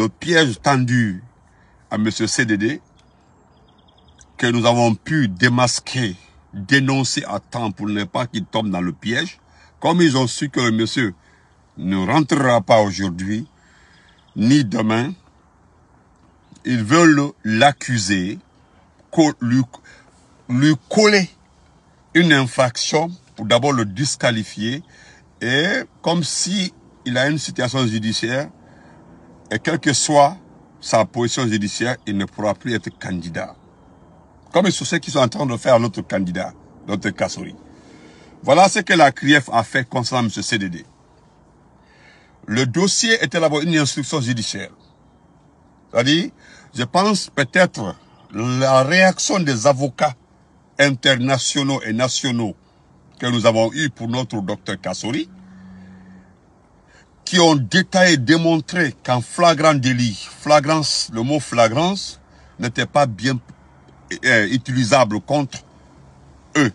le piège tendu à M. CDD, que nous avons pu démasquer, dénoncer à temps pour ne pas qu'il tombe dans le piège, comme ils ont su que le monsieur ne rentrera pas aujourd'hui, ni demain, ils veulent l'accuser, lui, lui coller une infraction pour d'abord le disqualifier et comme si a une situation judiciaire, et quelle que soit sa position judiciaire, il ne pourra plus être candidat. Comme sur ceux qui sont en train de faire notre candidat, notre Kassori. Voilà ce que la CRIEF a fait concernant M. CDD. Le dossier était là-bas une instruction judiciaire. C'est-à-dire, je pense peut-être la réaction des avocats internationaux et nationaux que nous avons eus pour notre docteur Kassori, qui ont détaillé, démontré qu'en flagrant délit, flagrance, le mot flagrance n'était pas bien euh, utilisable contre eux.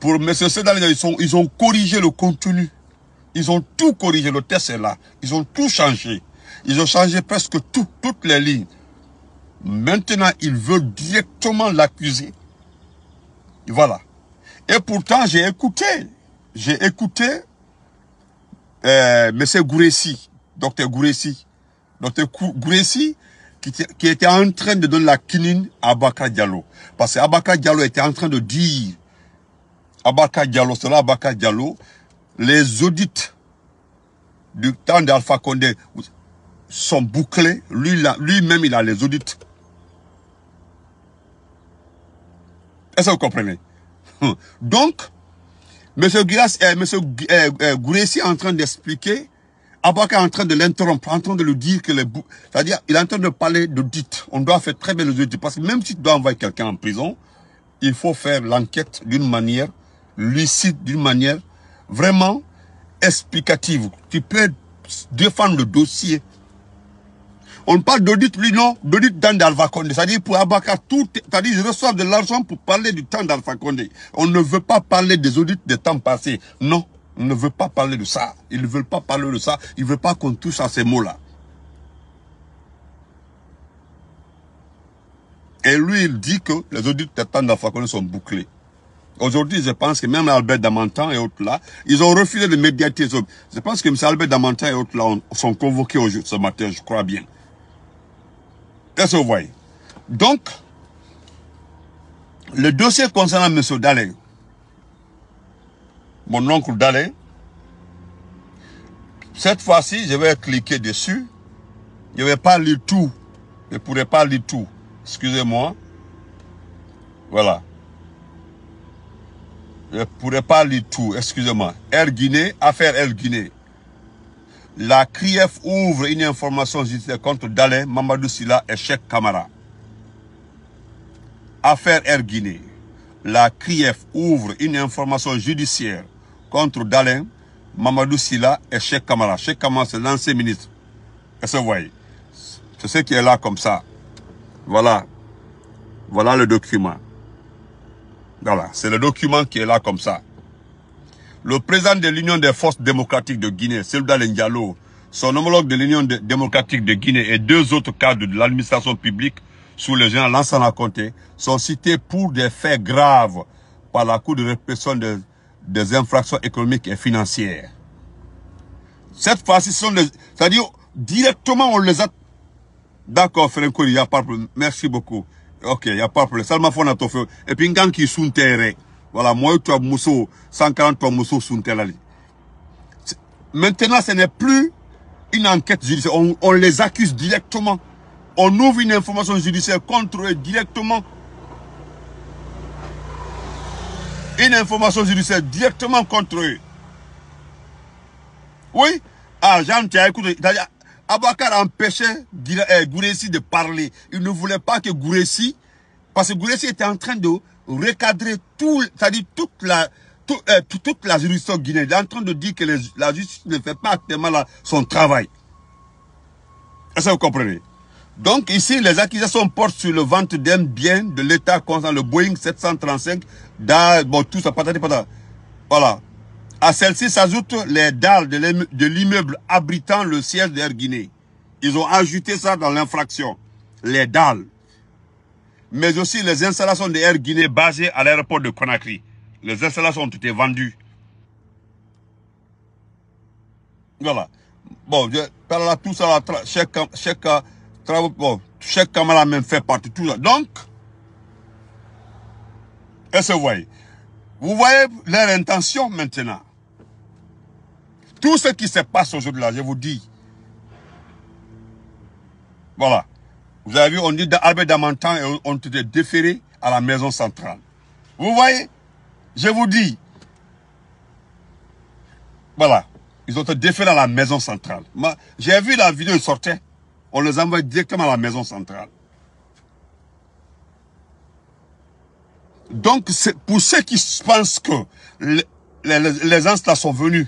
Pour M. ça ils, ils ont corrigé le contenu. Ils ont tout corrigé, le test est là. Ils ont tout changé. Ils ont changé presque toutes les lignes. Maintenant, ils veulent directement l'accuser. Voilà. Et pourtant, j'ai écouté. J'ai écouté euh, Monsieur Gouressi, docteur Gouressi, docteur Gouressi, qui, était en train de donner la quinine à Abaka Diallo. Parce que Abaka Diallo était en train de dire, Abaka Diallo, cela Abaka Diallo, les audits du temps d'Alpha Condé sont bouclés. Lui-même, il a les audits. Est-ce que vous comprenez Donc, Monsieur Guias, eh, Monsieur eh, eh, Gouressi est en train d'expliquer, Abaka est en train de l'interrompre, en train de lui dire que les c'est-à-dire, il est en train de parler d'audit. On doit faire très bien les audits, parce que même si tu dois envoyer quelqu'un en prison, il faut faire l'enquête d'une manière lucide, d'une manière vraiment explicative. Tu peux défendre le dossier on parle d'audit, lui, non, d'audit dans d'Alpha Condé. C'est-à-dire, pour Abaka, tout, c'est-à-dire, ils reçoivent de l'argent pour parler du temps d'Alpha Condé. On ne veut pas parler des audits des temps passés. Non, on ne veut pas parler de ça. Ils ne veulent pas parler de ça. Ils ne veulent pas qu'on touche à ces mots-là. Et lui, il dit que les audits des temps d'Alpha Condé sont bouclés. Aujourd'hui, je pense que même Albert Damantan et autres là, ils ont refusé de médiatiser. Je pense que M. Albert Damantan et autres là sont convoqués aujourd'hui, ce matin, je crois bien. Qu'est-ce vous voyez Donc, le dossier concernant M. Dalé, mon oncle Dalé, cette fois-ci, je vais cliquer dessus. Je ne vais pas lire tout. Je ne pourrai pas lire tout. Excusez-moi. Voilà. Je ne pourrai pas lire tout. Excusez-moi. Air Guinée, affaire Air Guinée. La CRIEF ouvre une information judiciaire contre Dalin, Mamadou Sila et Cheikh Kamara. Affaire Air Guinée. La CRIEF ouvre une information judiciaire contre Dalin, Mamadou Sila et Cheikh Kamara. Cheikh Kamara, c'est l'ancien ministre. Et ça, vous voyez, c'est ce qui est là comme ça. Voilà. Voilà le document. Voilà, c'est le document qui est là comme ça. Le président de l'Union des forces démocratiques de Guinée, Selda Ndiallo, son homologue de l'Union démocratique de Guinée et deux autres cadres de l'administration publique sous le général Lansana Conté sont cités pour des faits graves par la Cour de répression des, infractions économiques et financières. Cette fois-ci, c'est-à-dire directement on les a... D'accord, il n'y a pas de problème. Merci beaucoup. Ok, il n'y a pas de problème. Salma Fonatofeu. et puis, qui sont terrés. Voilà, moi, tu as Mousso, 140 toi Mousso Suntelali. Maintenant, ce n'est plus une enquête judiciaire. On, les accuse directement. On ouvre une information judiciaire contre eux directement. Une information judiciaire directement contre eux. Oui Ah, Jean, tu as écouté. Abakar empêchait euh, Gouressi de parler. Il ne voulait pas que Gouressi... Parce que Gouressi était en train de recadrer tout, c'est-à-dire toute la, euh, toute la juridiction guinéenne. Il est en train de dire que la justice ne fait pas actuellement son travail. Est-ce que vous comprenez Donc ici, les accusations portent sur le vente d'un bien de l'État concernant le Boeing 735, bon, tout ça, Voilà. À celle-ci s'ajoutent les dalles de l'immeuble abritant le siège d'Air Guinée. Ils ont ajouté ça dans l'infraction. Les dalles mais aussi les installations de Air Guinée basées à l'aéroport de Conakry. Les installations ont été vendues. Voilà. Bon, je parle là tout ça, chaque, chaque, bon, chaque camarade même fait partie, tout ça. Donc, est-ce vous voyez Vous voyez leur intention maintenant. Tout ce qui se passe aujourd'hui là, je vous dis. Voilà. Vous avez vu, on dit Albert Damantan et on te déféré à la maison centrale. Vous voyez Je vous dis. Voilà. Ils ont été déférés à la maison centrale. J'ai vu la vidéo, ils sortaient. On les envoie directement à la maison centrale. Donc, pour ceux qui pensent que les, les, sont venus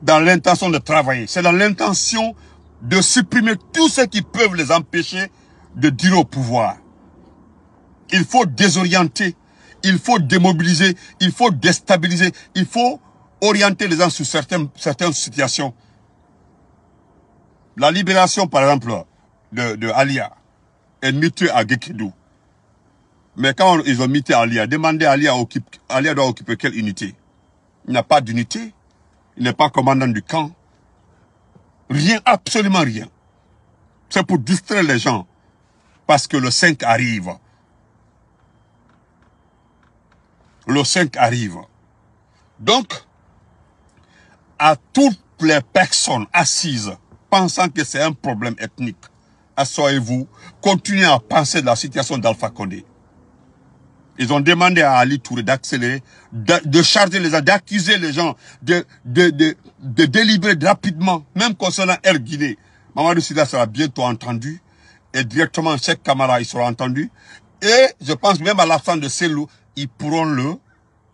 dans l'intention de travailler, c'est dans l'intention de supprimer tout ce qui peut les empêcher de dire au pouvoir. Il faut désorienter, il faut démobiliser, il faut déstabiliser, il faut orienter les gens sur certaines, certaines situations. La libération, par exemple, de, de Alia est mutée à Gekidou. Mais quand ils ont muté Alia, demandez Alia, occupe, Alia doit occuper quelle unité Il n'a pas d'unité, il n'est pas commandant du camp, Rien, absolument rien. C'est pour distraire les gens. Parce que le 5 arrive. Le 5 arrive. Donc, à toutes les personnes assises pensant que c'est un problème ethnique, asseyez-vous, continuez à penser de la situation d'Alpha Condé. Ils ont demandé à Ali Touré d'accélérer, de, charger les gens, d'accuser les gens, de, de, de, de délibérer rapidement, même concernant Air Guinée. Mamadou Sida sera bientôt entendu, et directement chaque camarade il sera entendu. Et je pense même à l'absence de Selou, ils pourront le,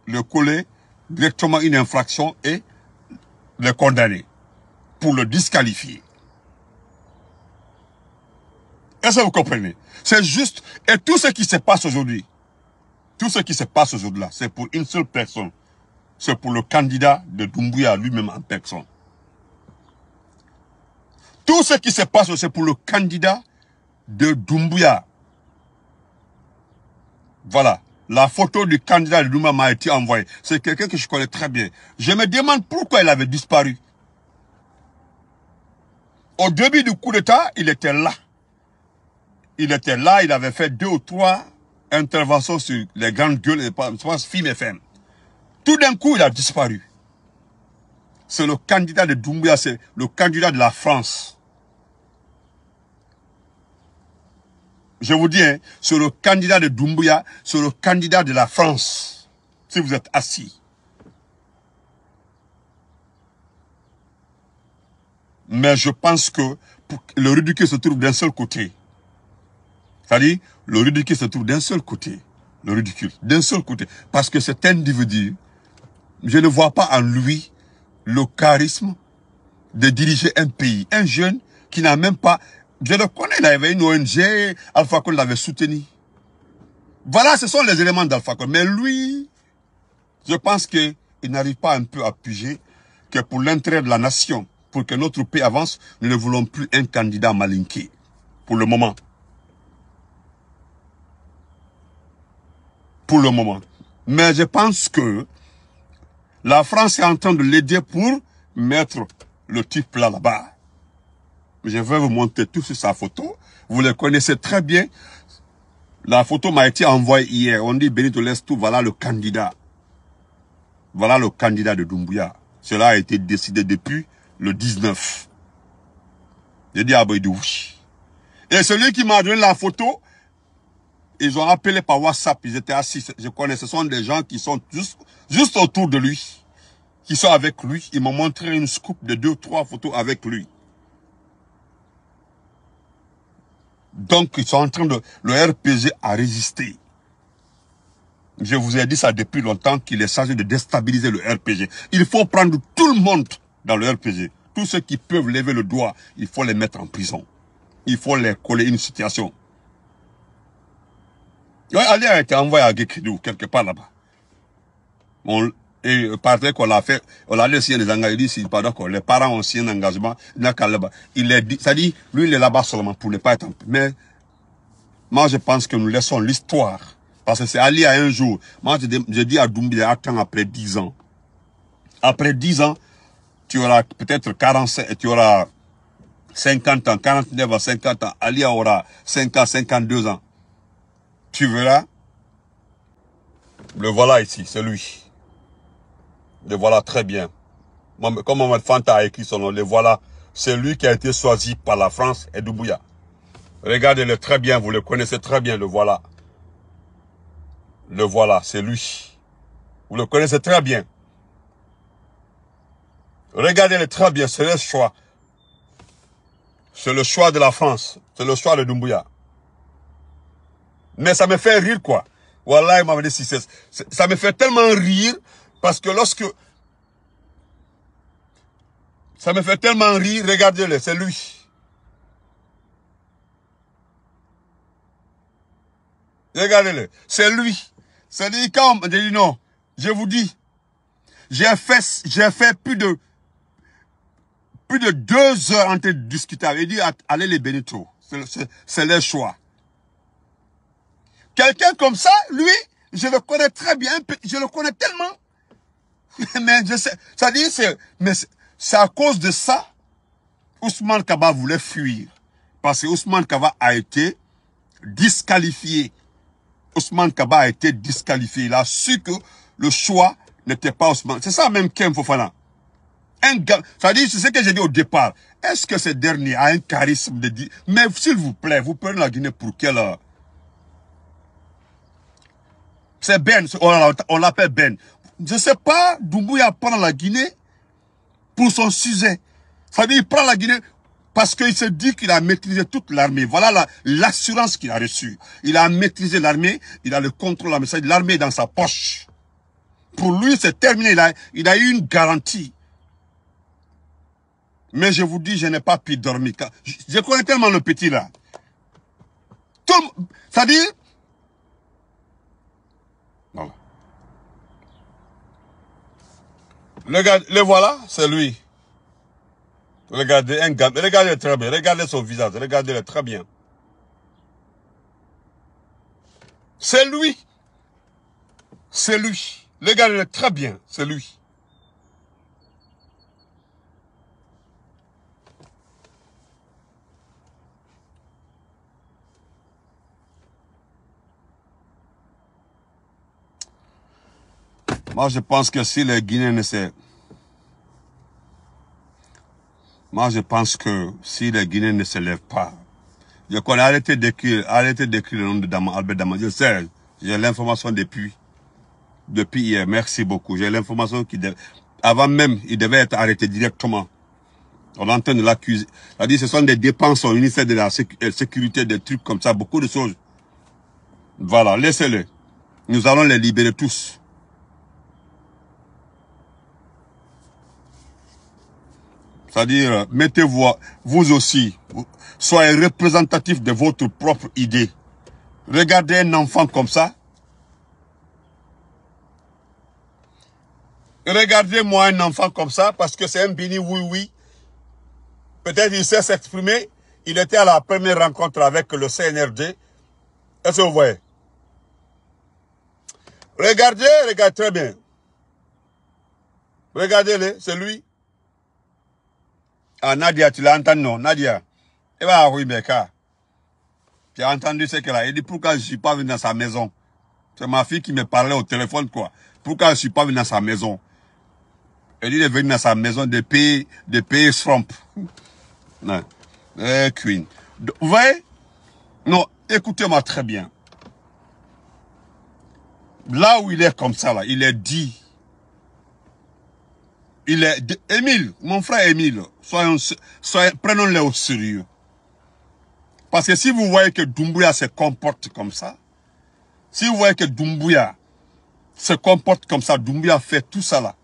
le coller directement une infraction et le condamner pour le disqualifier. Est-ce que vous comprenez C'est juste, et tout ce qui se passe aujourd'hui, tout ce qui se passe aujourdhui c'est pour une seule personne. C'est pour le candidat de Doumbouya lui-même en personne. Tout ce qui se passe, c'est pour le candidat de Doumbouya. Voilà. La photo du candidat de Doumbouya m'a été envoyée. C'est quelqu'un que je connais très bien. Je me demande pourquoi il avait disparu. Au début du coup d'État, il était là. Il était là, il avait fait deux ou trois intervention sur les grandes gueules, et pas, et Tout d'un coup, il a disparu. C'est le candidat de Doumbouya, c'est le candidat de la France. Je vous dis, hein, c'est le candidat de Doumbouya, c'est le candidat de la France. Si vous êtes assis. Mais je pense que le ridicule se trouve d'un seul côté. C'est-à-dire, le ridicule se trouve d'un seul côté. Le ridicule, d'un seul côté. Parce que cet individu, je ne vois pas en lui le charisme de diriger un pays. Un jeune qui n'a même pas... Je le connais, il avait une ONG, Alpha l'avait soutenu. Voilà, ce sont les éléments d'Alpha Mais lui, je pense qu'il n'arrive pas un peu à piger que pour l'intérêt de la nation, pour que notre pays avance, nous ne voulons plus un candidat malinqué. Pour le moment. pour le moment. Mais je pense que la France est en train de l'aider pour mettre le type là, là-bas. Je vais vous montrer tout sur sa photo. Vous le connaissez très bien. La photo m'a été envoyée hier. On dit Benito Lestou, voilà le candidat. Voilà le candidat de Doumbouya. Cela a été décidé depuis le 19. J'ai dit à Et Et celui qui m'a donné la photo, ils ont appelé par WhatsApp, ils étaient assis, je connais, ce sont des gens qui sont juste, juste autour de lui, qui sont avec lui. Ils m'ont montré une scoop de deux, trois photos avec lui. Donc, ils sont en train de... Le RPG a résisté. Je vous ai dit ça depuis longtemps qu'il est chargé de déstabiliser le RPG. Il faut prendre tout le monde dans le RPG. Tous ceux qui peuvent lever le doigt, il faut les mettre en prison. Il faut les coller une situation. Oui, Ali a été envoyé à Gekidou, quelque part là-bas. Bon, et euh, parce qu'on l'a fait, on l'a laissé les engagements, il dit, si, pardon, les parents ont signé un engagement, il n'a qu'à là-bas. Il ça dit, lui, il est là-bas seulement pour ne pas être en Mais, moi, je pense que nous laissons l'histoire. Parce que c'est Ali à un jour. Moi, je, dis à Doumbia, attends après 10 ans. Après 10 ans, tu auras peut-être 45, tu auras 50 ans, 49 ans, 50 ans. Ali aura 50, 52 ans. Tu veux là Le voilà ici, c'est lui. Le voilà très bien. Comme Mohamed Fanta a écrit son nom, le voilà. C'est lui qui a été choisi par la France et Doumbouya. Regardez-le très bien, vous le connaissez très bien, le voilà. Le voilà, c'est lui. Vous le connaissez très bien. Regardez-le très bien, c'est le choix. C'est le choix de la France. C'est le choix de Doumbouya. Mais ça me fait rire, quoi. Voilà, il m'a dit si Ça me fait tellement rire, parce que lorsque... Ça me fait tellement rire, regardez-le, c'est lui. Regardez-le, c'est lui. C'est lui, quand j'ai dit non, je vous dis, j'ai fait, j'ai fait plus de, plus de deux heures en train de discuter Il dit, allez les Benito, c'est leur choix. Quelqu'un comme ça, lui, je le connais très bien, je le connais tellement. Mais je sais, ça dit, c'est, mais c'est à cause de ça, Ousmane Kaba voulait fuir. Parce que Ousmane Kaba a été disqualifié. Ousmane Kaba a été disqualifié. Il a su que le choix n'était pas Ousmane. C'est ça même Kem Un ça dit, c'est ce que j'ai dit au départ. Est-ce que ce dernier a un charisme de dire, mais s'il vous plaît, vous prenez la Guinée pour quelle heure? C'est Ben, on l'appelle Ben. Je ne sais pas, Doumbouya prend la Guinée pour son sujet. Ça veut dire il prend la Guinée parce qu'il se dit qu'il a maîtrisé toute l'armée. Voilà l'assurance qu'il a reçue. Il a maîtrisé l'armée, il a le contrôle de l'armée dans sa poche. Pour lui, c'est terminé. Il a, il a eu une garantie. Mais je vous dis, je n'ai pas pu dormir. Je, connais tellement le petit là. ça dire le voilà, c'est lui. Regardez, un gars, regardez très bien, regardez son visage, regardez-le très bien. C'est lui. C'est lui. Regardez-le très bien, c'est lui. Moi, je pense que si les Guinéens ne se... Moi, je pense que si les Guinéens ne se lèvent pas, je connais, arrêtez d'écrire, arrêtez d'écrire le nom de Dama, Albert Dama. Je sais, j'ai l'information depuis, depuis hier. Merci beaucoup. J'ai l'information qui, avant même, il devait être arrêté directement. On est en train de l'accuser. ce sont des dépenses au ministère de la euh, sécurité, des trucs comme ça, beaucoup de choses. Voilà, laissez-les. Nous allons les libérer tous. C'est-à-dire, mettez-vous, vous aussi, soyez représentatif de votre propre idée. Regardez un enfant comme ça. Regardez-moi un enfant comme ça, parce que c'est un béni, oui, oui. Peut-être il sait s'exprimer. Il était à la première rencontre avec le CNRD. Est-ce que vous voyez Regardez, regardez très bien. Regardez-le, c'est lui. Ah, Nadia, tu l'as entendu, non Nadia, eh bien, tu as entendu ce qu'elle a. dit, pourquoi je ne suis pas venu dans sa maison C'est ma fille qui me parlait au téléphone, quoi. Pourquoi je ne suis pas venu dans sa maison Elle dit, elle est venue dans sa maison de pays, de pays Trump. non. Eh, Queen. Vous voyez Non, écoutez-moi très bien. Là où il est comme ça, là, il est dit il est Émile, mon frère Émile, prenons-le au sérieux. Parce que si vous voyez que Doumbouya se comporte comme ça, si vous voyez que Doumbouya se comporte comme ça, Doumbouya fait tout ça là,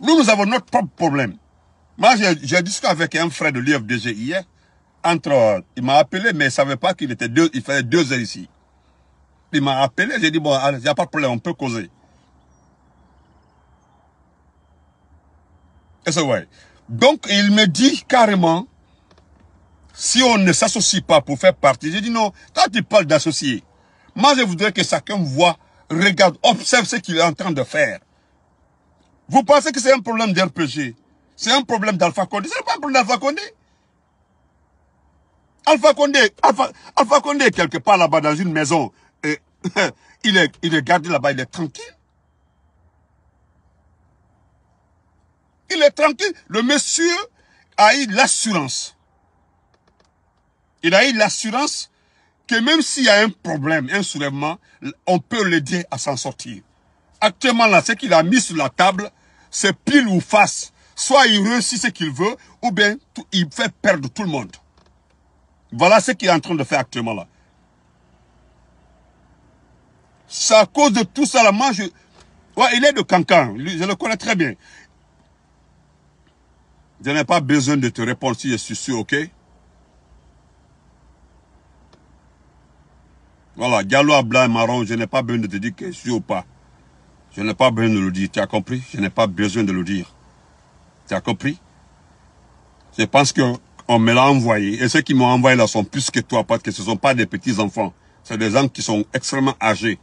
nous, nous avons notre propre problème. Moi, j'ai discuté avec un frère de l'IFDG hier, entre, il m'a appelé, mais il ne savait pas qu'il était deux, il faisait deux heures ici. Il m'a appelé, j'ai dit, bon, il n'y a pas de problème, on peut causer. vrai. Donc, il me dit carrément, si on ne s'associe pas pour faire partie, j'ai dit non, quand tu parles d'associer, moi je voudrais que chacun voit, regarde, observe ce qu'il est en train de faire. Vous pensez que c'est un problème d'RPG C'est un problème d'Alpha Condé C'est pas un problème d'Alpha Condé Alpha Condé, Alpha, Condé quelque part là-bas dans une maison. Et, il, est, il est gardé là-bas, il est tranquille. Il est tranquille. Le monsieur a eu l'assurance. Il a eu l'assurance que même s'il y a un problème, un soulèvement, on peut l'aider à s'en sortir. Actuellement, là, ce qu'il a mis sur la table, c'est pile ou face. Soit il réussit ce qu'il veut, ou bien tout, il fait perdre tout le monde. Voilà ce qu'il est en train de faire actuellement là. C'est à cause de tout ça là, il est de Cancan, je le connais très bien. Je n'ai pas besoin de te répondre si je suis sûr, ok Voilà, Diallo blanc et marron, je n'ai pas besoin de te dire que je suis ou pas. Je n'ai pas besoin de le dire, tu as compris Je n'ai pas besoin de le dire. Tu as compris Je pense qu'on me l'a envoyé. Et ceux qui m'ont envoyé là sont plus que toi, parce que ce ne sont pas des petits enfants. C'est des gens qui sont extrêmement âgés.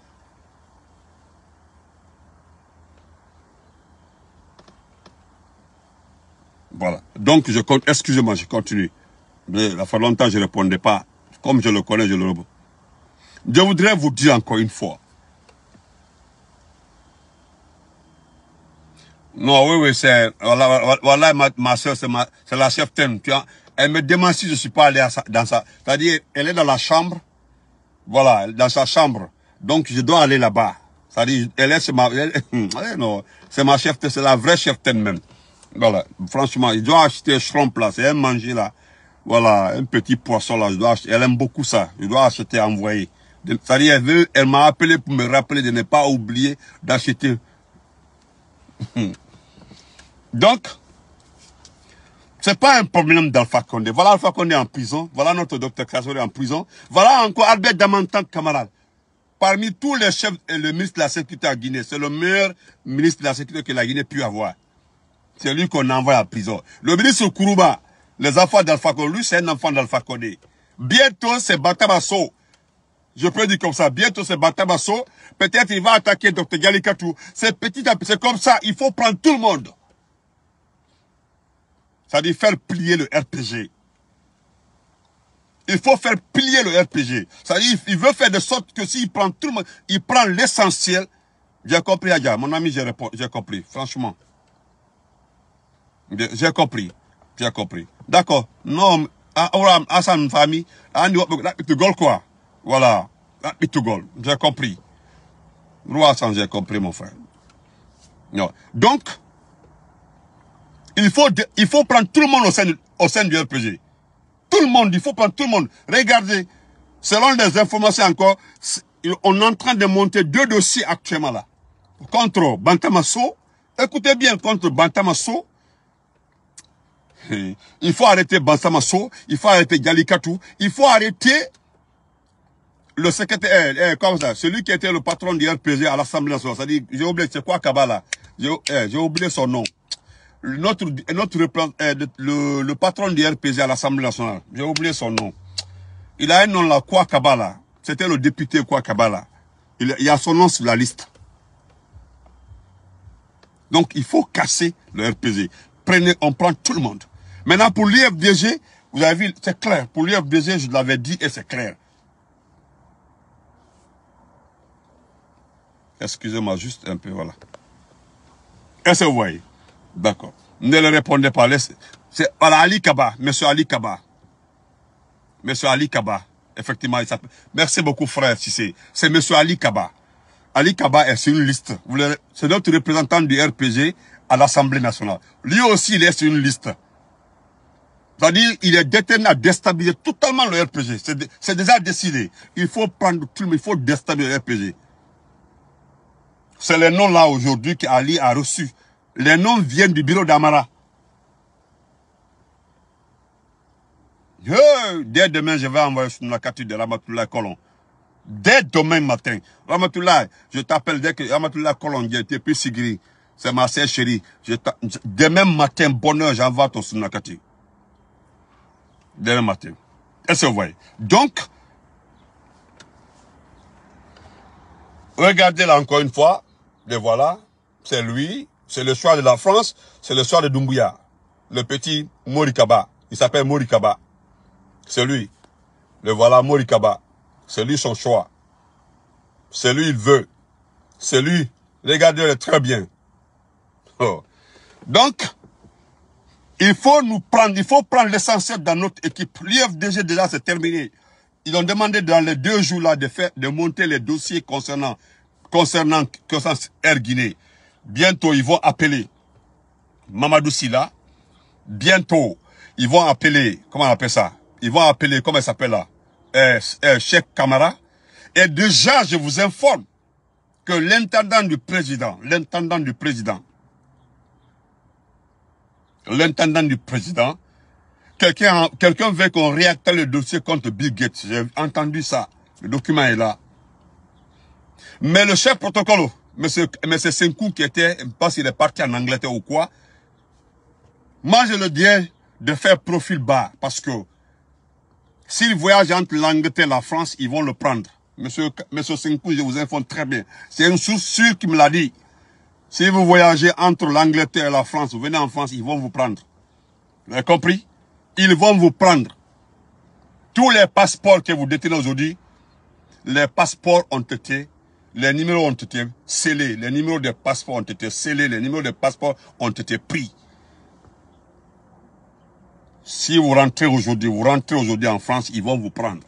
Voilà. Donc, je compte, excusez-moi, je continue. Mais, il a longtemps, je ne répondais pas. Comme je le connais, je le réponds. Je voudrais vous dire encore une fois. Non, oui, oui, c'est... Voilà, ma, soeur, c'est la chef Elle me demande si je ne suis pas allé dans sa... C'est-à-dire, elle est dans la chambre. Voilà, dans sa chambre. Donc, je dois aller là-bas. C'est-à-dire, elle est... c'est ma, elle, non, c'est ma chef c'est la vraie chef même. Voilà, franchement, je dois acheter shrimp là, c'est un manger là. Voilà, un petit poisson là, je dois acheter. Elle aime beaucoup ça. Je dois acheter, envoyer. elle, m'a appelé pour me rappeler de ne pas oublier d'acheter. Donc, c'est pas un problème d'Alpha Condé. Voilà Alpha Condé en prison. Voilà notre docteur Kassori en prison. Voilà encore Albert Damantan camarade. Parmi tous les chefs, et le ministre de la Sécurité à Guinée, c'est le meilleur ministre de la Sécurité que la Guinée puisse avoir. C'est lui qu'on envoie à prison. Le ministre Kourouba, les enfants d'Alpha Condé, lui, c'est un enfant d'Alpha Condé. Bientôt, c'est Batabasso. Je peux dire comme ça. Bientôt, c'est Batabasso. Peut-être il va attaquer Dr. Galikatou. C'est petit C'est comme ça. Il faut prendre tout le monde. Ça à dire faire plier le RPG. Il faut faire plier le RPG. Ça à dire il veut faire de sorte que s'il prend tout le monde, il prend l'essentiel. J'ai compris, Adia. Mon ami, j'ai compris. Franchement. J'ai compris. J'ai compris. D'accord. Non, ah, à Hassan, ah, famille, ah, tu gol quoi? Voilà. J'ai compris. Roi Hassan, j'ai compris, mon frère. Non. Donc, il faut, il faut prendre tout le monde au sein, au sein du RPG. Tout le monde, il faut prendre tout le monde. Regardez, selon les informations encore, on est en train de monter deux dossiers actuellement là. Contre Bantamasso, écoutez bien, contre Bantamasso il faut arrêter Bassamasso, il faut arrêter Galikatou, il faut arrêter le secrétaire, eh, eh, comme ça, celui qui était le patron du RPG à l'Assemblée nationale, c'est-à-dire, j'ai oublié, c'est quoi Kabbalah J'ai eh, oublié son nom. Notre, le, patron du RPG à l'Assemblée nationale, j'ai oublié son nom. Il a un nom là, quoi C'était le député quoi Il, y a son nom sur la liste. Donc, il faut casser le RPG. Prenez, on prend tout le monde. Maintenant, pour l'IFDG, vous avez vu, c'est clair. Pour l'IFDG, je l'avais dit et c'est clair. Excusez-moi juste un peu, voilà. Est-ce que vous voyez D'accord. Ne le répondez pas. C'est voilà, Ali Kaba, monsieur Ali Kaba. Monsieur Ali Kaba, effectivement, il s'appelle. Merci beaucoup, frère Sissé. C'est monsieur Ali Kaba. Ali Kaba est sur une liste. C'est notre représentant du RPG à l'Assemblée nationale. Lui aussi, il est sur une liste. C'est-à-dire il est déterminé à déstabiliser totalement le RPG. C'est déjà décidé. Il faut prendre tout mais il faut déstabiliser le RPG. C'est le nom là aujourd'hui qu'Ali a reçu. Les noms viennent du bureau d'Amara. dès demain, je vais envoyer sur la carte de Ramatullah Colon. Dès demain matin. Ramatoula, je t'appelle dès que Ramatullah Colon, j'ai été plus C'est ma sœur chérie. Je demain matin, bonheur, j'envoie ton Sunakati demain matin. et ce que Donc, regardez-là encore une fois. Le ben voilà. C'est lui. C'est le choix de la France. C'est le choix de Doumbouya. Le petit Morikaba. Il s'appelle Morikaba. C'est lui. Le voilà Morikaba. C'est lui son choix. C'est lui il veut. C'est lui. Regardez-le très bien. Oh. Donc, il faut nous prendre, il faut prendre l'essentiel dans notre équipe. L'IFDG déjà c'est terminé. Ils ont demandé dans les deux jours là de faire, de monter les dossiers concernant, concernant, concernant Air Guinée. Bientôt, ils vont appeler Mamadou Silla. Bientôt, ils vont appeler, comment on appelle ça? Ils vont appeler, comment elle s'appelle là? Euh, euh, Cheikh Kamara. Et déjà, je vous informe que l'intendant du président, l'intendant du président, l'intendant du président, quelqu'un quelqu'un veut qu'on réacte le dossier contre Bill Gates. J'ai entendu ça. Le document est là. Mais le chef protocole, monsieur, monsieur Senkou qui était, pas s'il est parti en Angleterre ou quoi, moi je le dis de faire profil bas parce que s'il voyage entre l'Angleterre et la France, ils vont le prendre. Monsieur, monsieur Senkou, je vous informe très bien. C'est une source sûre qui me l'a dit. Si vous voyagez entre l'Angleterre et la France, vous venez en France, ils vont vous prendre. Vous avez compris Ils vont vous prendre. Tous les passeports que vous détenez aujourd'hui, les passeports ont été, les numéros ont été scellés, les numéros des passeports ont été scellés, les numéros des passeports ont été pris. Si vous rentrez aujourd'hui, vous rentrez aujourd'hui en France, ils vont vous prendre.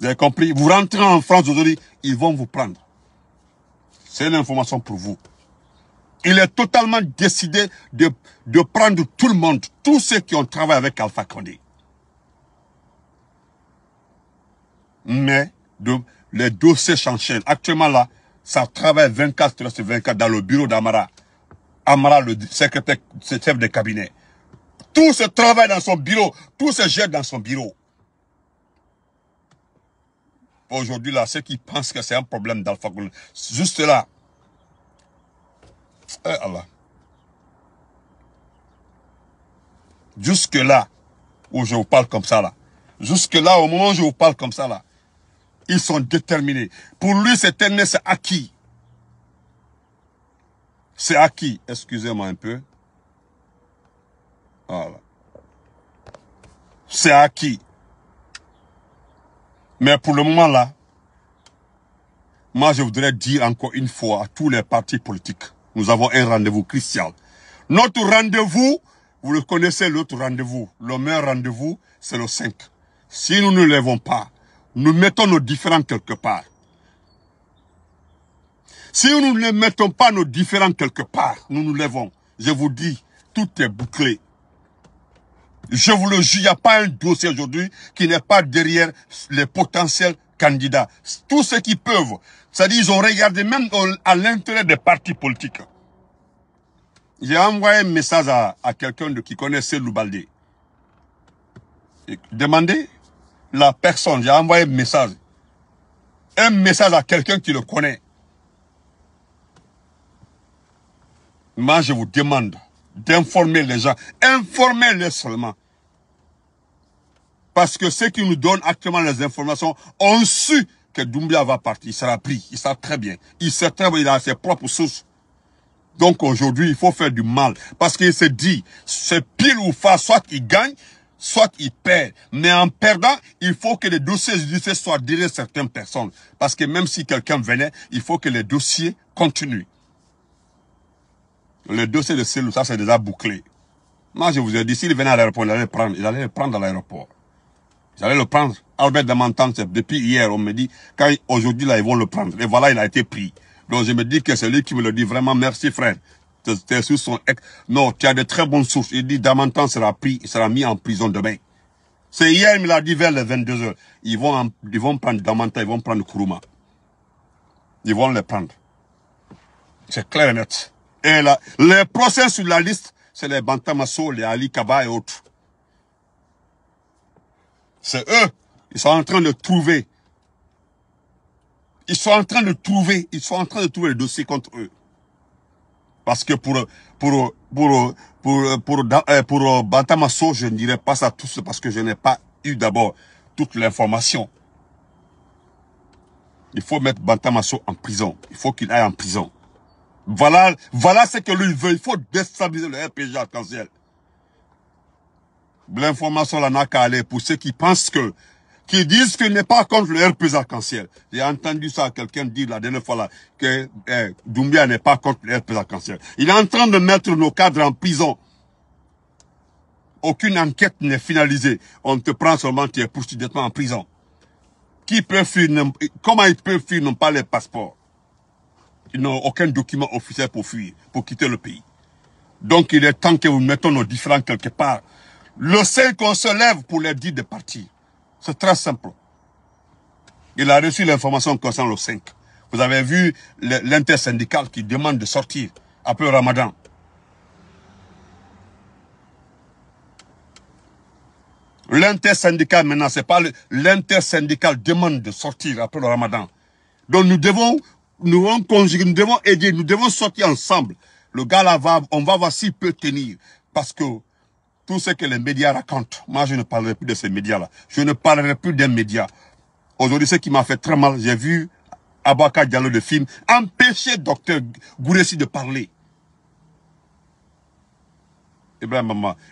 Vous avez compris Vous rentrez en France aujourd'hui, ils vont vous prendre. C'est l'information pour vous. Il est totalement décidé de, prendre tout le monde, tous ceux qui ont travaillé avec Alpha Condé. Mais de, les dossiers s'enchaînent. Actuellement, là, ça travaille 24 sur 24 dans le bureau d'Amara. Amara, le secrétaire, chef de cabinet. Tout se travaille dans son bureau. Tout se jette dans son bureau. Aujourd'hui, là, ceux qui pensent que c'est un problème d'Alpha juste là. Eh Jusque là, où je vous parle comme ça, là. Jusque là, au moment où je vous parle comme ça, là. Ils sont déterminés. Pour lui, c'est terminé, c'est acquis. C'est acquis. Excusez-moi un peu. Voilà. C'est acquis. Mais pour le moment là, moi je voudrais dire encore une fois à tous les partis politiques, nous avons un rendez-vous crucial. Notre rendez-vous, vous le connaissez l'autre rendez-vous, le meilleur rendez-vous, c'est le 5. Si nous ne levons pas, nous mettons nos différents quelque part. Si nous ne mettons pas nos différents quelque part, nous nous levons. Je vous dis, tout est bouclé. Je vous le jure, il n'y a pas un dossier aujourd'hui qui n'est pas derrière les potentiels candidats. Tous ceux qui peuvent. C'est-à-dire, ils ont regardé même à l'intérêt des partis politiques. J'ai envoyé un message à, à quelqu'un qui connaissait Loubaldé. Demandez la personne. J'ai envoyé un message. Un message à quelqu'un qui le connaît. Moi, je vous demande d'informer les gens. informer les seulement. Parce que ceux qui nous donnent actuellement les informations ont su que Doumbia va partir. Il sera pris. il savent très bien. Il sait très bien. Il a ses propres sources. Donc aujourd'hui, il faut faire du mal. Parce qu'il se dit, c'est pile ou face, soit il gagne, soit il perd. Mais en perdant, il faut que les dossiers judiciaires soient dirigés à certaines personnes. Parce que même si quelqu'un venait, il faut que les dossiers continuent. Le dossier de Selou, ça c'est déjà bouclé. Moi, je vous ai dit, s'il venait à l'aéroport, il allait le prendre. Il allait le prendre à l'aéroport. Ils allaient le prendre. Albert Damantan, depuis hier, on me dit, quand aujourd'hui, là, ils vont le prendre. Et voilà, il a été pris. Donc, je me dis que c'est lui qui me le dit vraiment, merci frère. Tes sur son ex... Non, tu as de très bonnes sources. Il dit, Damantan sera pris, il sera mis en prison demain. C'est hier, il me l'a dit vers les 22 h Ils vont, ils vont prendre Damantan, ils vont prendre Kuruma. Ils vont le prendre. C'est clair et net. Et là, les procès sur la liste, c'est les Bantamasso, les Ali Kaba et autres. C'est eux. Ils sont en train de trouver. Ils sont en train de trouver. Ils sont en train de trouver le dossier contre eux. Parce que pour pour pour euh, euh, je ne dirais pas ça tous parce que je n'ai pas eu d'abord toute l'information. Il faut mettre Bantamasso en prison. Il faut qu'il aille en prison. Voilà, voilà ce que lui veut. Il faut déstabiliser le RPG arc-en-ciel. L'information là n'a qu'à aller pour ceux qui pensent que, qui disent qu'il n'est pas contre le RPG arc-en-ciel. J'ai entendu ça quelqu'un dire la dernière fois là, que eh, Doumbia n'est pas contre le RPG arc-en-ciel. Il est en train de mettre nos cadres en prison. Aucune enquête n'est finalisée. On te prend seulement, tu es poursuivi en prison. Qui peut fuir, comment ils peuvent fuir non pas les passeports ils n'ont aucun document officiel pour fuir, pour quitter le pays. Donc il est temps que nous mettons nos différents quelque part. Le 5 qu'on se lève pour leur dire de partir. C'est très simple. Il a reçu l'information concernant le 5. Vous avez vu l'intersyndical qui demande de sortir après le ramadan. L'intersyndical maintenant, c'est pas l'intersyndical demande de sortir après le ramadan. Donc nous devons nous devons conjuguer, nous devons aider, nous devons sortir ensemble. Le gars là va, on va voir s'il peut tenir. Parce que tout ce que les médias racontent, moi je ne parlerai plus de ces médias-là. Je ne parlerai plus des médias. Aujourd'hui, ce qui m'a fait très mal, j'ai vu Abaka Diallo de film empêcher docteur Gouressi de parler.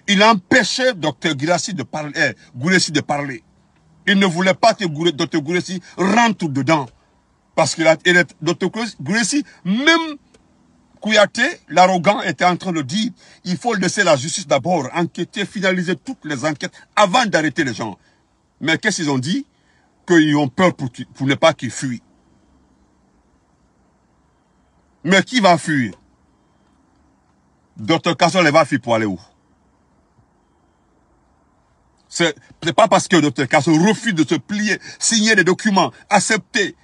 il empêchait docteur Gouressi de parler. Eh, de parler. Il ne voulait pas que docteur Gouressi rentre dedans parce que est Même Kouyaté, l'arrogant, était en train de dire, il faut laisser la justice d'abord enquêter, finaliser toutes les enquêtes avant d'arrêter les gens. Mais qu'est-ce qu'ils ont dit Qu'ils ont peur pour, ne pas qu'ils fuient. Mais qui va fuir Docteur les va fuir pour aller où n'est pas parce que Docteur Kasson refuse de se plier, signer des documents, accepter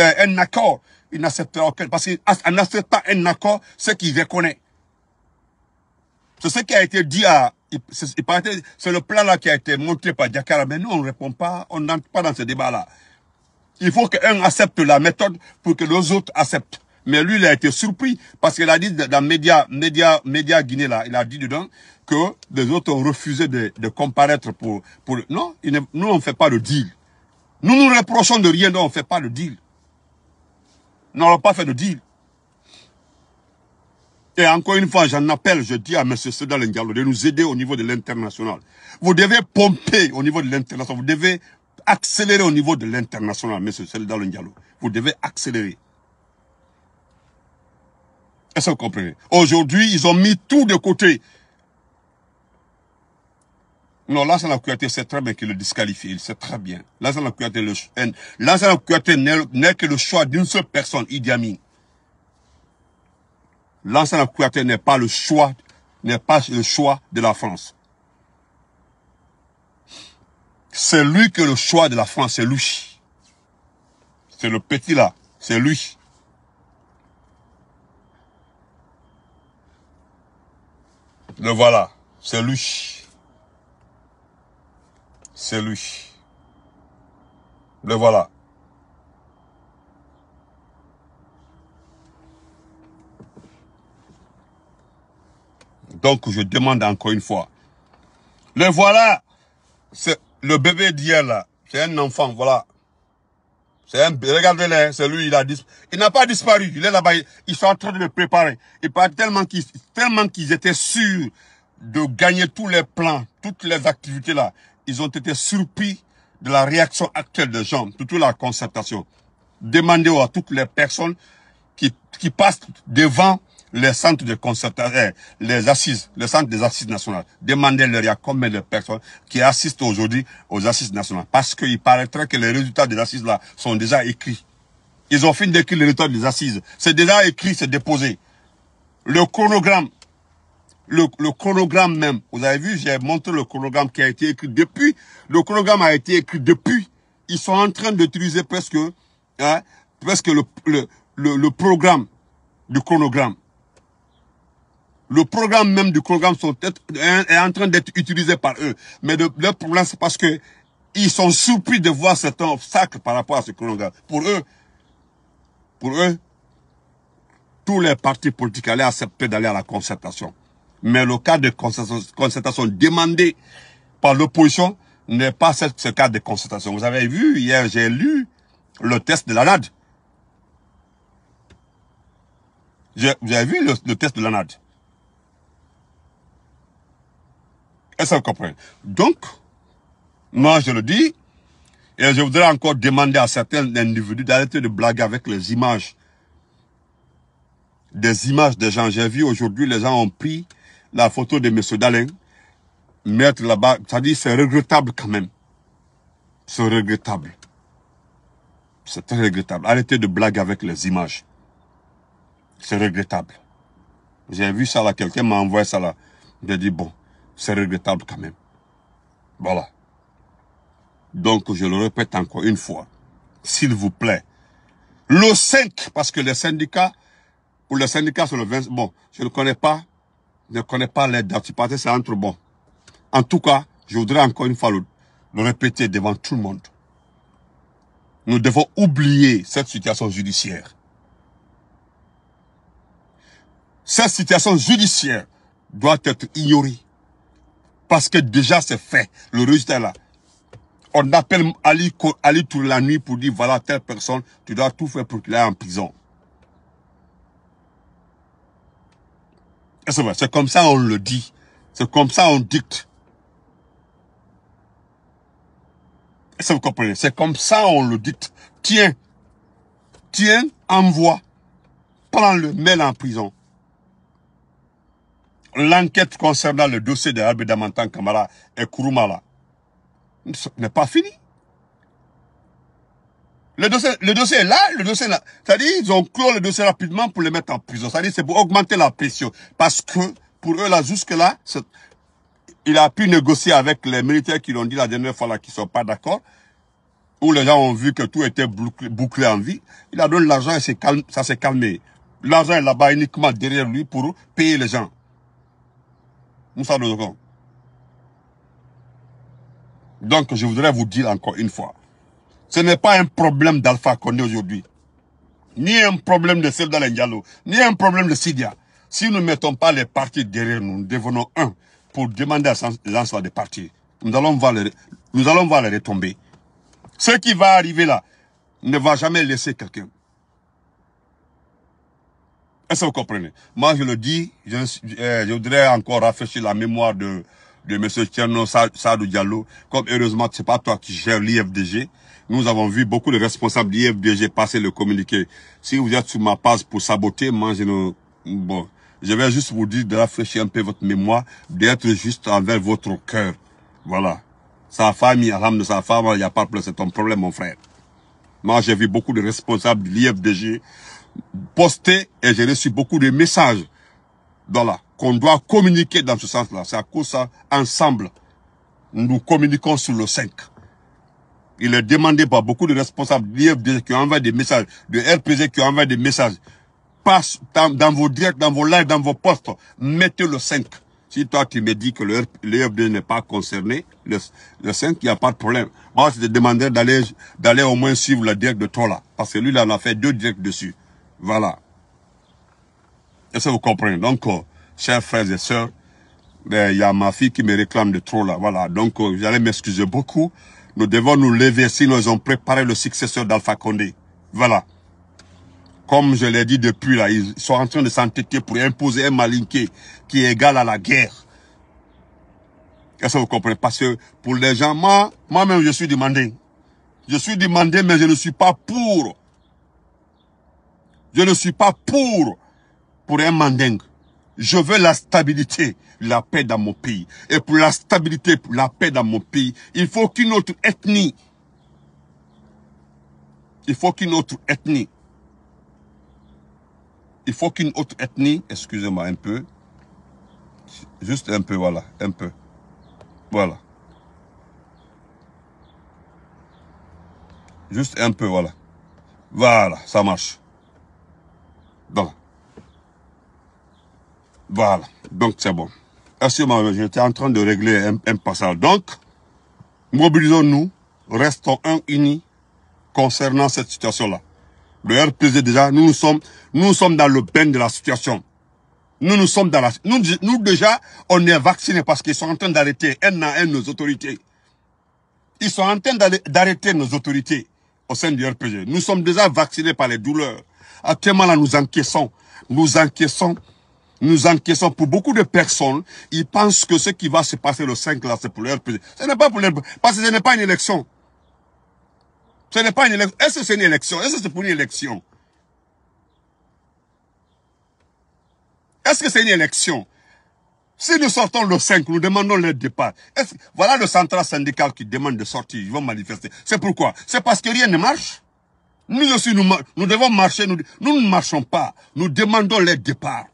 euh, un accord, il n'acceptera aucun. Parce qu'en n'accepte un accord, ce qu'il reconnaît. C'est ce qui a été dit à... C'est le plan-là qui a été montré par Diakara. Mais nous, on ne répond pas, on n'entre pas dans ce débat-là. Il faut qu'un accepte la méthode pour que les autres acceptent. Mais lui, il a été surpris parce qu'il a dit dans Média, Média, Média Guinée, là, il a dit dedans que les autres ont refusé de, de comparaître pour... pour non, nous, on ne fait pas le deal. Nous nous reprochons de rien, Nous, on ne fait pas le deal n'auront pas fait de deal. Et encore une fois, j'en appelle, je dis à M. Sedal Ndiallo de nous aider au niveau de l'international. Vous devez pomper au niveau de l'international. Vous devez accélérer au niveau de l'international, M. Seda N'Diallo. Vous devez accélérer. Est-ce que vous comprenez Aujourd'hui, ils ont mis tout de côté. Non, l'ancien Kouyaté sait très bien qu'il le disqualifie, il sait très bien. L'ancien Kouyaté n'est que le choix d'une seule personne, Idi Amin. L'ancien Kouyaté n'est pas le choix, n'est pas le choix de la France. C'est lui que le choix de la France, c'est lui. C'est le petit là, c'est lui. Le voilà, c'est lui c'est lui. Le voilà. Donc, je demande encore une fois. Le voilà. C'est le bébé d'hier, là. C'est un enfant, voilà. C'est regardez-le, hein. c'est lui, il a Il n'a pas disparu. Il est là-bas. Ils sont en train de le préparer. Il parle tellement qu'ils, tellement qu'ils étaient sûrs de gagner tous les plans, toutes les activités, là ils ont été surpris de la réaction actuelle des gens, toute la concertation. Demandez à toutes les personnes qui, qui passent devant les centres de concertation, eh, les assises, les centres des assises nationales. Demandez-leur, il y a combien de personnes qui assistent aujourd'hui aux assises nationales. Parce qu'il paraîtrait que les résultats des assises là sont déjà écrits. Ils ont fini d'écrire les résultats des assises. C'est déjà écrit, c'est déposé. Le chronogramme le, chronogramme même. Vous avez vu, j'ai montré le chronogramme qui a été écrit depuis. Le chronogramme a été écrit depuis. Ils sont en train d'utiliser presque, hein, presque le, le, programme du chronogramme. Le programme même du chronogramme sont hein, est en train d'être utilisé par eux. Mais le, problème, c'est parce que ils sont surpris de voir cet obstacle par rapport à ce chronogramme. Pour eux, pour eux, tous les partis politiques allaient accepter d'aller à la concertation. Mais le cas de concertation demandé par l'opposition n'est pas ce cas de concertation. Vous avez vu, hier, j'ai lu le test de l'ANAD. Vous avez vu le, test de l'ANAD? Est-ce que vous comprenez Donc, moi, je le dis, et je voudrais encore demander à certains individus d'arrêter de blaguer avec les images. Des images des gens. J'ai vu aujourd'hui, les gens ont pris la photo de M. Dalin, mettre là-bas, ça dit c'est regrettable quand même. C'est regrettable. C'est très regrettable. Arrêtez de blague avec les images. C'est regrettable. J'ai vu ça là, quelqu'un m'a envoyé ça là. J'ai dit, bon, c'est regrettable quand même. Voilà. Donc, je le répète encore une fois. S'il vous plaît. Le 5, parce que les syndicats, pour les syndicats, sur le 20, bon, je ne connais pas ne connais pas l'aide dates. Tu c'est entre bon. En tout cas, je voudrais encore une fois le, répéter devant tout le monde. Nous devons oublier cette situation judiciaire. Cette situation judiciaire doit être ignorée. Parce que déjà c'est fait. Le résultat est là. On appelle Ali, Ali toute la nuit pour dire voilà telle personne, tu dois tout faire pour qu'il aille en prison. C'est comme ça on le dit. C'est comme ça on dicte. Est-ce que vous comprenez C'est comme ça on le dicte. Tiens, tiens, envoie. Prends-le, mail en prison. L'enquête concernant le dossier de Damantan Kamara et Kurumala n'est pas finie. Le dossier, le dossier est là, le dossier là. C'est-à-dire, ils ont clos le dossier rapidement pour les mettre en prison. C'est-à-dire, c'est pour augmenter la pression. Parce que, pour eux, là, jusque-là, il a pu négocier avec les militaires qui l'ont dit la dernière fois, là, qui sont pas d'accord. Où les gens ont vu que tout était bouclé, en vie. Il a donné l'argent et ça s'est calmé. L'argent est là-bas uniquement derrière lui pour payer les gens. Moussa Donc, je voudrais vous dire encore une fois ce n'est pas un problème d'Alpha qu'on Condé aujourd'hui. Ni un problème de Sebdal Ndiallo. Ni un problème de Sidia. Si nous ne mettons pas les partis derrière nous, nous devenons un pour demander à l'ensemble de partir. Nous allons voir les, nous allons voir les retombées. Ce qui va arriver là ne va jamais laisser quelqu'un. Est-ce que vous comprenez Moi, je le dis, je, euh, voudrais encore rafraîchir la mémoire de, de M. Tcherno Sadou Diallo. Comme heureusement, ce n'est pas toi qui gères l'IFDG. Nous avons vu beaucoup de responsables l'IFDG passer le communiqué. Si vous êtes sur ma page pour saboter, mangez nous Bon, je vais juste vous dire de rafraîchir un peu votre mémoire, d'être juste envers votre cœur. Voilà. Sa famille, l'âme de sa femme, il n'y a pas de problème, c'est ton problème, mon frère. Moi, j'ai vu beaucoup de responsables de l'IFDG poster et j'ai reçu beaucoup de messages. Voilà, qu'on doit communiquer dans ce sens-là. C'est à cause ça, ensemble, nous communiquons sur le 5. Il est demandé par beaucoup de responsables de qui envoient des messages, de RPG qui envoient des messages. Passe dans, vos directs, dans vos lives, dans vos postes. Mettez le 5. Si toi, tu me dis que le, n'est pas concerné, le, 5, il n'y a pas de problème. Moi, je te demandais d'aller, d'aller au moins suivre le direct de Tola. Parce que lui, là, on a fait deux directs dessus. Voilà. Est-ce que vous comprenez? Donc, euh, chers frères et sœurs, ben, il y a ma fille qui me réclame de trop là. Voilà. Donc, euh, j'allais m'excuser beaucoup. Nous devons nous lever si nous avons préparé le successeur d'Alpha Condé. Voilà. Comme je l'ai dit depuis là, ils sont en train de s'entêter pour imposer un malinqué qui est égal à la guerre. Est-ce que vous comprenez Parce que pour les gens, moi, moi-même, je suis demandé. Je suis demandé, mais je ne suis pas pour. Je ne suis pas pour, pour un mandingue. Je veux la stabilité, la paix dans mon pays. Et pour la stabilité, pour la paix dans mon pays, il faut qu'une autre ethnie, il faut qu'une autre ethnie, il faut qu'une autre ethnie, excusez-moi un peu, juste un peu, voilà, un peu, voilà. Juste un peu, voilà. Voilà, ça marche. Voilà. Voilà, donc c'est bon. Assurément, j'étais en train de régler un, passage. Donc, mobilisons-nous, restons un unis concernant cette situation-là. Le RPG déjà, nous, sommes, nous sommes dans le bain de la situation. Nous, nous sommes dans la, nous, déjà, on est vaccinés parce qu'ils sont en train d'arrêter un à un nos autorités. Ils sont en train d'arrêter nos autorités au sein du RPG. Nous sommes déjà vaccinés par les douleurs. Actuellement, là, nous encaissons. Nous encaissons nous encaissons pour beaucoup de personnes, ils pensent que ce qui va se passer le 5 là, c'est pour leur plaisir. Ce n'est pas pour leur parce que ce n'est pas une élection. Ce n'est pas une élection. Est-ce que c'est une élection Est-ce que c'est pour une élection Est-ce que c'est une élection Si nous sortons le 5, nous demandons le départ. voilà le central syndical qui demande de sortir, ils vont manifester. C'est pourquoi C'est parce que rien ne marche. Nous aussi, nous, nous devons marcher. Nous, nous ne marchons pas. Nous demandons le départ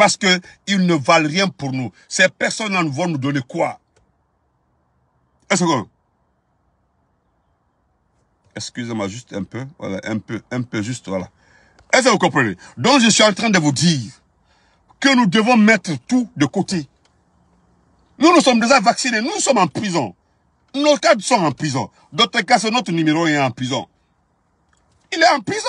parce qu'ils ne valent rien pour nous. Ces personnes là vont nous donner quoi Un second. Excusez-moi juste un peu, voilà, un peu, un peu juste, voilà. Est-ce que vous comprenez Donc je suis en train de vous dire que nous devons mettre tout de côté. Nous, nous sommes déjà vaccinés, nous sommes en prison. Nos cadres sont en prison. D'autres cas, notre numéro est en prison. Il est en prison.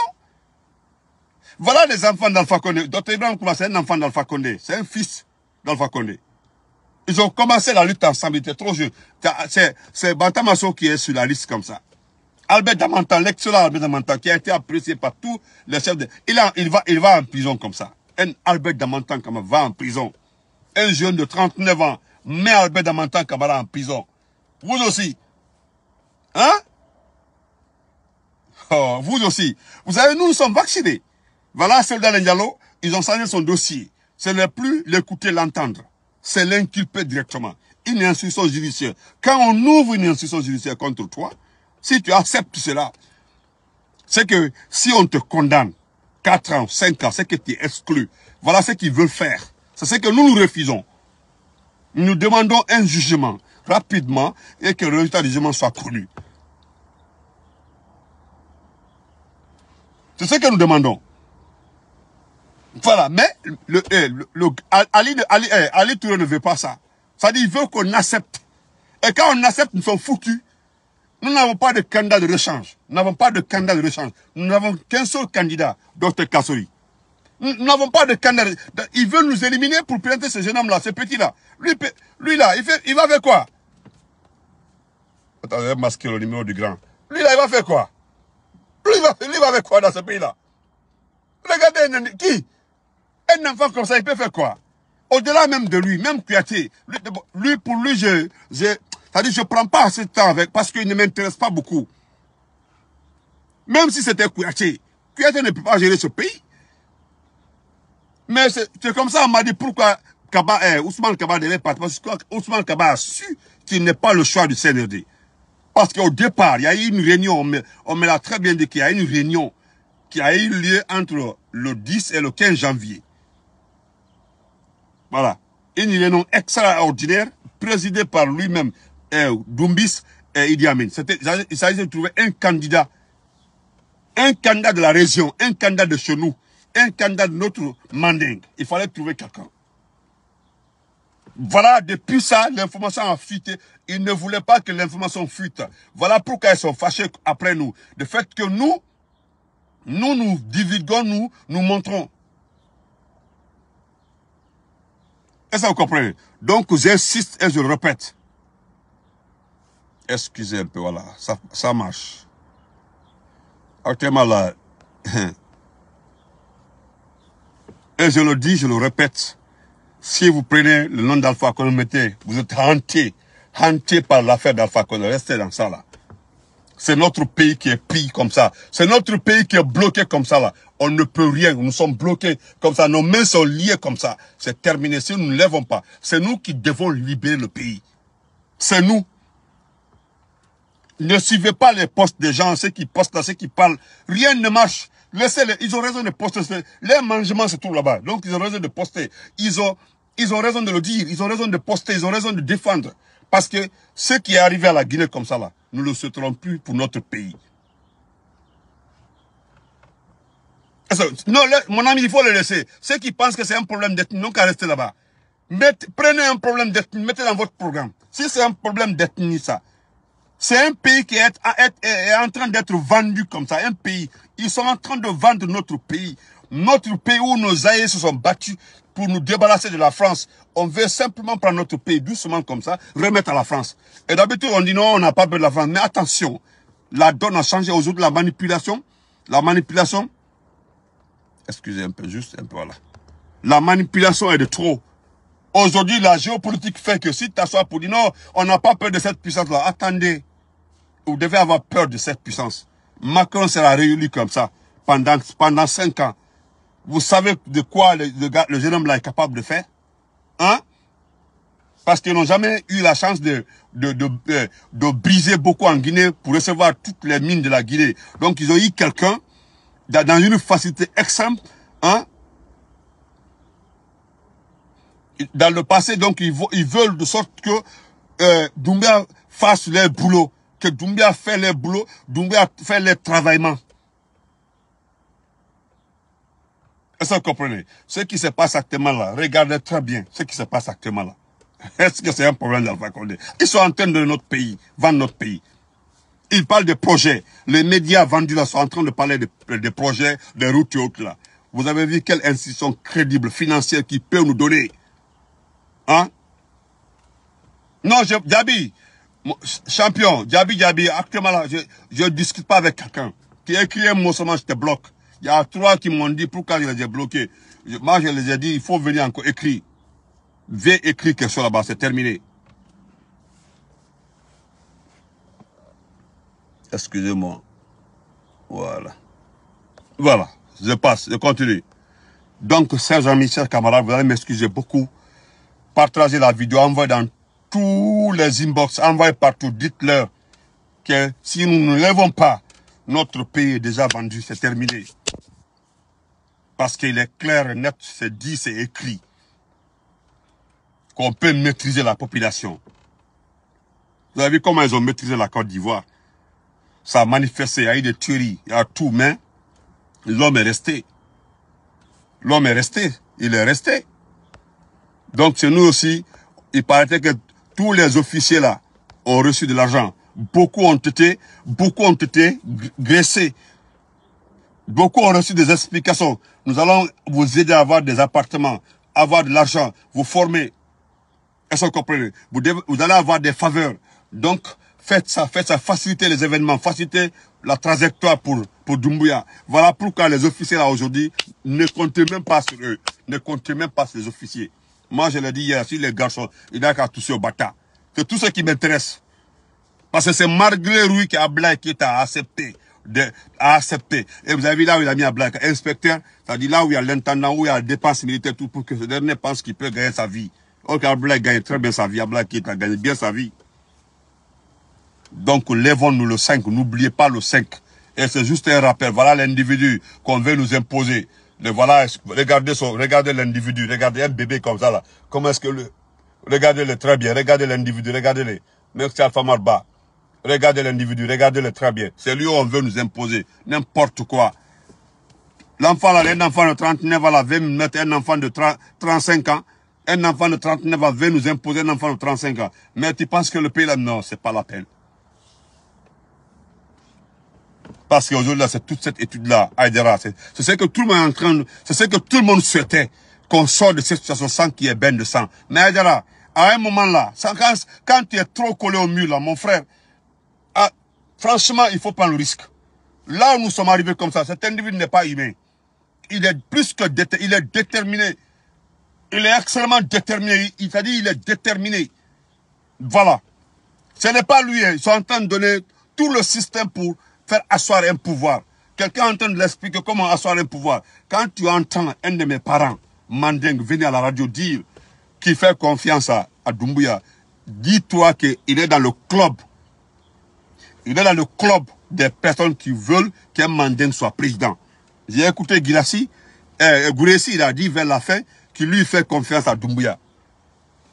Voilà les enfants d'Alpha Condé. Dr Ibrahim Kouma, c'est un enfant d'Alpha Condé. C'est un fils d'Alpha Condé. Ils ont commencé la lutte ensemble. Ils étaient trop jeunes. C'est Bantamasso qui est sur la liste comme ça. Albert Damantan, l'excellent Albert Damantan, qui a été apprécié par tous les chefs de... Il, a, il, va, il va en prison comme ça. Un Albert Damantan va en prison. Un jeune de 39 ans met Albert Damantan Kamara en prison. Vous aussi. Hein oh, Vous aussi. Vous savez, nous, nous sommes vaccinés. Voilà, Soldat Ndiallo, ils ont changé son dossier. Ce n'est plus l'écouter, l'entendre. C'est l'inculper directement. Une instruction judiciaire. Quand on ouvre une instruction judiciaire contre toi, si tu acceptes cela, c'est que si on te condamne 4 ans, 5 ans, c'est que tu es exclu. Voilà ce qu'ils veulent faire. C'est ce que nous, nous refusons. Nous demandons un jugement rapidement et que le résultat du jugement soit connu. C'est ce que nous demandons. Voilà, mais eh, Ali, eh, Ali, Touré ne veut pas ça. Ça dire il veut qu'on accepte. Et quand on accepte, nous sommes foutus. Nous n'avons pas de candidat de rechange. Nous n'avons pas de candidat de rechange. Nous n'avons qu'un seul candidat, Dr Kassori. Nous n'avons pas de candidat. Il veut nous éliminer pour présenter ce jeune homme-là, ce petit-là. Lui, là, il, fait, il va faire quoi Attendez, je le numéro du grand. Lui là, il va faire quoi Lui, va, il va faire quoi dans ce pays-là Regardez, qui un enfant comme ça, il peut faire quoi Au-delà même de lui, même Kouyaté, lui, pour lui, je, je, je prends pas assez de temps avec, parce qu'il ne m'intéresse pas beaucoup. Même si c'était Kouyaté, Kouyaté ne peut pas gérer ce pays. Mais c'est comme ça, on m'a dit pourquoi eh, Ousmane Kaba devait partir. Parce que Ousmane Kaba a su qu'il n'est pas le choix du CNRD. E parce qu'au départ, il y a eu une réunion, on me, on me l'a très bien dit qu'il y a eu une réunion qui a eu lieu entre le 10 et le 15 janvier. Voilà. Une réunion extraordinaire présidé par lui-même, euh, Dumbis, et Idi Amin. Il s'agissait de trouver un candidat, un candidat de la région, un candidat de chez nous, un candidat de notre mandingue. Il fallait trouver quelqu'un. Voilà, depuis ça, l'information a fuité. Ils ne voulaient pas que l'information fuite. Voilà pourquoi ils sont fâchés après nous. Le fait que nous, nous nous divulguons, nous, nous montrons. Est-ce que vous comprenez Donc, j'insiste et je le répète. Excusez un peu, voilà. Ça, marche. Actuellement, là... Et je le dis, je le répète. Si vous prenez le nom d'Alpha Condé, vous êtes hanté, hanté par l'affaire d'Alpha Condé. Restez dans ça, là. C'est notre pays qui est pris comme ça. C'est notre pays qui est bloqué comme ça, là on ne peut rien, nous sommes bloqués comme ça, nos mains sont liées comme ça. C'est terminé, si nous ne lèvons pas, c'est nous qui devons libérer le pays. C'est nous. Ne suivez pas les postes des gens, ceux qui postent ceux qui parlent. Rien ne marche. Laissez-les, ils ont raison de poster. les mangements se tout là-bas, donc ils ont raison de poster. Ils ont, ils ont raison de le dire, ils ont raison de poster, ils ont raison de défendre. Parce que ce qui est arrivé à la Guinée comme ça là, nous ne le souhaiterons plus pour notre pays. Non, mon ami, il faut le laisser. Ceux qui pensent que c'est un problème d'ethnie n'ont qu'à rester là-bas. Prenez un problème d'ethnie, mettez dans votre programme. Si c'est un problème d'ethnie, ça, c'est un pays qui est, en train d'être vendu comme ça, un pays. Ils sont en train de vendre notre pays. Notre pays où nos aïeux se sont battus pour nous débarrasser de la France. On veut simplement prendre notre pays doucement comme ça, remettre à la France. Et d'habitude, on dit non, on n'a pas besoin de la France. Mais attention, la donne a changé aujourd'hui. la manipulation, la manipulation, Excusez un peu, juste un peu, là. La manipulation est de trop. Aujourd'hui, la géopolitique fait que si tu t'assois pour dire non, on n'a pas peur de cette puissance-là. Attendez, vous devez avoir peur de cette puissance. Macron sera réélu comme ça pendant pendant cinq ans. Vous savez de quoi le, le, le jeune homme-là est capable de faire Hein Parce qu'ils n'ont jamais eu la chance de, euh, de briser beaucoup en Guinée pour recevoir toutes les mines de la Guinée. Donc, ils ont eu quelqu'un dans une facilité extrême, hein, dans le passé, donc, ils, veulent de sorte que euh, Doumbia fasse leur boulot, que Doumbia fait leur boulot, Doumbia fait leur travaillement. Est-ce que vous comprenez Ce qui se passe actuellement là, regardez très bien ce qui se passe actuellement là. Est-ce que c'est un problème d'Alpha Condé Ils sont en train de notre pays, vendre notre pays. Il parle de projets. Les médias vendus là sont en train de parler de, projets, de routes et autres là. Vous avez vu quelle institution crédible, financière qui peut nous donner. Hein? Non, je, champion, Jabi, Jabi, actuellement là, je ne discute pas avec quelqu'un. Qui écrit un mot seulement, je te bloque. Il y a trois qui m'ont dit pourquoi je les ai bloqués. moi, je les ai dit, il faut venir encore écrire. Viens écrire quelque chose là-bas, c'est terminé. Excusez-moi. Voilà. Voilà. Je passe, je continue. Donc, chers amis, chers camarades, vous allez m'excuser beaucoup. Partagez la vidéo, envoyez dans tous les inbox, envoyez partout. Dites-leur que si nous ne levons pas, notre pays est déjà vendu, c'est terminé. Parce qu'il est clair, net, c'est dit, c'est écrit. Qu'on peut maîtriser la population. Vous avez vu comment ils ont maîtrisé la Côte d'Ivoire ça a manifesté, il y a eu des tueries, il y a tout, mais l'homme est resté. L'homme est resté, il est resté. Donc c'est nous aussi, il paraît que tous les officiers là ont reçu de l'argent. Beaucoup ont été, beaucoup ont été graissés. Beaucoup ont reçu des explications. Nous allons vous aider à avoir des appartements, avoir de l'argent, vous former. Est-ce vous vous allez avoir des faveurs. Donc, Faites ça, faites ça, facilitez les événements, facilitez la trajectoire pour, pour Dumbuya. Voilà pourquoi les officiers là aujourd'hui ne comptez même pas sur eux, ne comptez même pas sur les officiers. Moi je l'ai dit hier, si les garçons, il n'y a qu'à toucher au bâtard. C'est tout ce qui m'intéresse. Parce que c'est malgré lui qui a accepté, de, à accepter. Et vous avez vu là où il a mis blague inspecteur, c'est-à-dire là où il y a l'intendant, où il y a la dépense militaire, tout pour que ce dernier pense qu'il peut gagner sa vie. Ok, a gagne très bien sa vie, blague qui a gagné bien sa vie. Donc, lèvons-nous le 5. N'oubliez pas le 5. Et c'est juste un rappel. Voilà l'individu qu'on veut nous imposer. voilà, regardez son, regardez l'individu, regardez un bébé comme ça là. Comment est-ce que le, regardez-le très bien, regardez l'individu, regardez-le. Merci Alpha Marba. Regardez l'individu, regardez-le très bien. C'est lui qu'on on veut nous imposer. N'importe quoi. L'enfant là, un enfant de 39 ans là, veut mettre un enfant de 35 ans. Un enfant de 39 ans veut nous imposer un enfant de 35 ans. Mais tu penses que le pays là, non, c'est pas la peine. Parce qu'aujourd'hui, c'est toute cette étude-là, Aïdera, c'est ce que tout le monde est en train c'est que tout le monde souhaitait, qu'on sorte de cette situation sans qu'il y ait bain de sang. Mais Aïdera, à un moment-là, quand, quand tu es trop collé au mur, là, mon frère, ah, franchement, il faut prendre le risque. Là où nous sommes arrivés comme ça, cet individu n'est pas humain. Il est plus que il est déterminé. Il est extrêmement déterminé. Il, a dit il est déterminé. Voilà. Ce n'est pas lui. Hein. Ils sont en train de donner tout le système pour faire asseoir un pouvoir. Quelqu'un entend en train de l'expliquer comment asseoir un pouvoir. Quand tu entends un de mes parents, Mandeng, venir à la radio dire qu'il fait confiance à, à Doumbouya, dis-toi qu'il est dans le club. Il est dans le club des personnes qui veulent qu'un Mandeng soit président. J'ai écouté Gilassi, euh, Gouressi, il a dit vers la fin qu'il lui fait confiance à Doumbouya.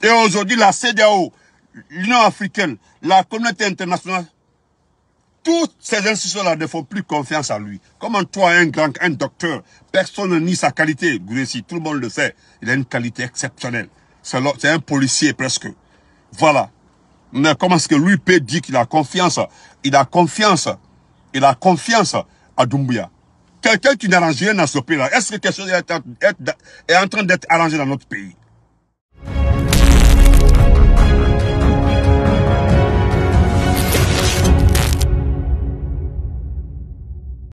Et aujourd'hui, la CDAO, l'Union africaine, la communauté internationale toutes ces institutions-là ne font plus confiance à lui. Comment toi, un grand, un docteur, personne ne nie sa qualité. si tout le monde le sait. Il a une qualité exceptionnelle. C'est un policier presque. Voilà. Mais comment est-ce que lui peut dire qu'il a confiance Il a confiance. Il a confiance à Doumbouya. Quelqu'un qui n'arrange rien dans ce pays-là, est-ce que quelque chose est en train d'être arrangé dans notre pays